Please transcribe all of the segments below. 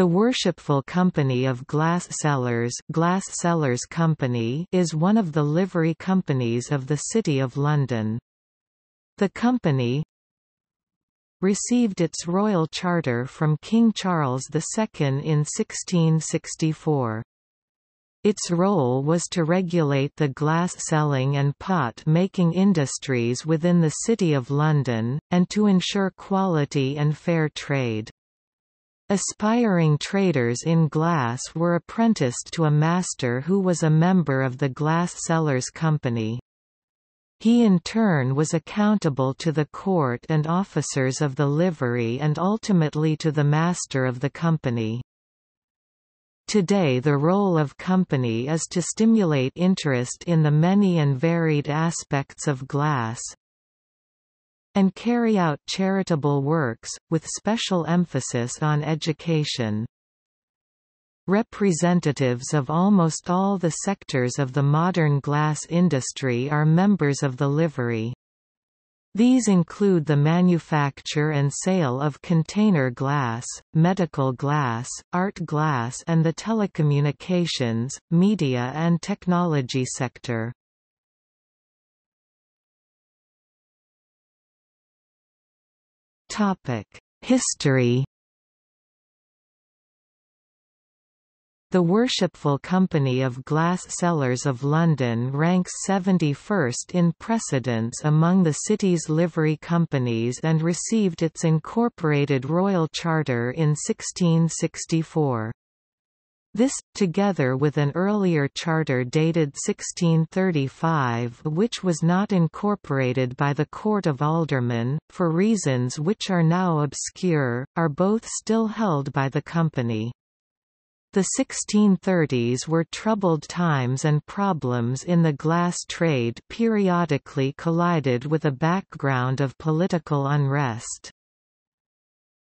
The Worshipful Company of Glass Sellers, Glass Sellers Company is one of the livery companies of the City of London. The company received its royal charter from King Charles II in 1664. Its role was to regulate the glass selling and pot making industries within the City of London, and to ensure quality and fair trade. Aspiring traders in glass were apprenticed to a master who was a member of the glass sellers company. He in turn was accountable to the court and officers of the livery and ultimately to the master of the company. Today the role of company is to stimulate interest in the many and varied aspects of glass, and carry out charitable works, with special emphasis on education. Representatives of almost all the sectors of the modern glass industry are members of the livery. These include the manufacture and sale of container glass, medical glass, art glass and the telecommunications, media and technology sector. Topic: History. The Worshipful Company of Glass Sellers of London ranks 71st in precedence among the city's livery companies and received its incorporated royal charter in 1664. This, together with an earlier charter dated 1635 which was not incorporated by the Court of Aldermen, for reasons which are now obscure, are both still held by the company. The 1630s were troubled times and problems in the glass trade periodically collided with a background of political unrest.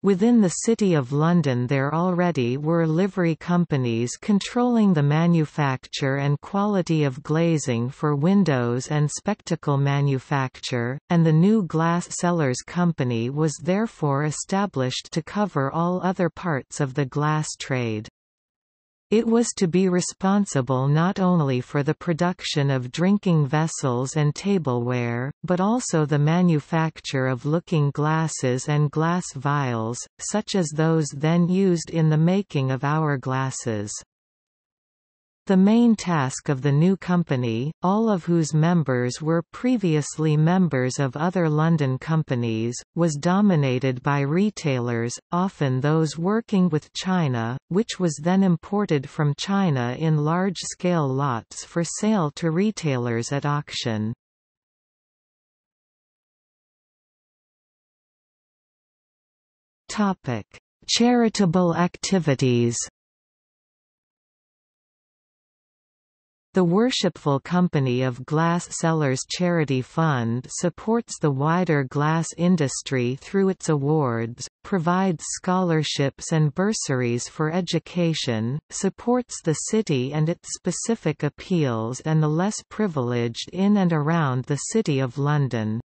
Within the City of London there already were livery companies controlling the manufacture and quality of glazing for windows and spectacle manufacture, and the new Glass Sellers Company was therefore established to cover all other parts of the glass trade. It was to be responsible not only for the production of drinking vessels and tableware, but also the manufacture of looking glasses and glass vials, such as those then used in the making of hourglasses the main task of the new company, all of whose members were previously members of other London companies, was dominated by retailers, often those working with China, which was then imported from China in large-scale lots for sale to retailers at auction. Topic: Charitable activities. The Worshipful Company of Glass Sellers Charity Fund supports the wider glass industry through its awards, provides scholarships and bursaries for education, supports the city and its specific appeals and the less privileged in and around the City of London.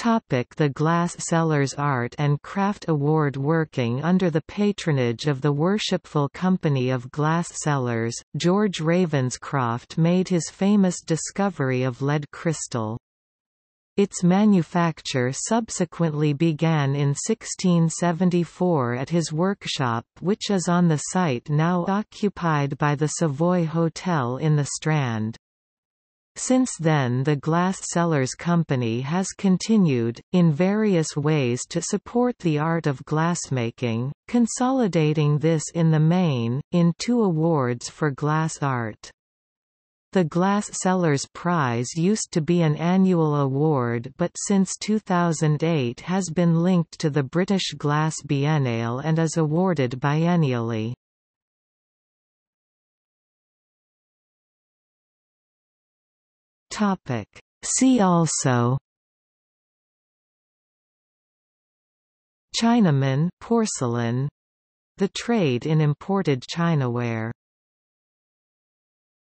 Topic the Glass Sellers Art and Craft Award Working under the patronage of the Worshipful Company of Glass Sellers, George Ravenscroft made his famous discovery of lead crystal. Its manufacture subsequently began in 1674 at his workshop which is on the site now occupied by the Savoy Hotel in the Strand. Since then the Glass Sellers Company has continued, in various ways to support the art of glassmaking, consolidating this in the main, in two awards for glass art. The Glass Sellers Prize used to be an annual award but since 2008 has been linked to the British Glass Biennale and is awarded biennially. Topic. See also Chinaman porcelain the trade in imported chinaware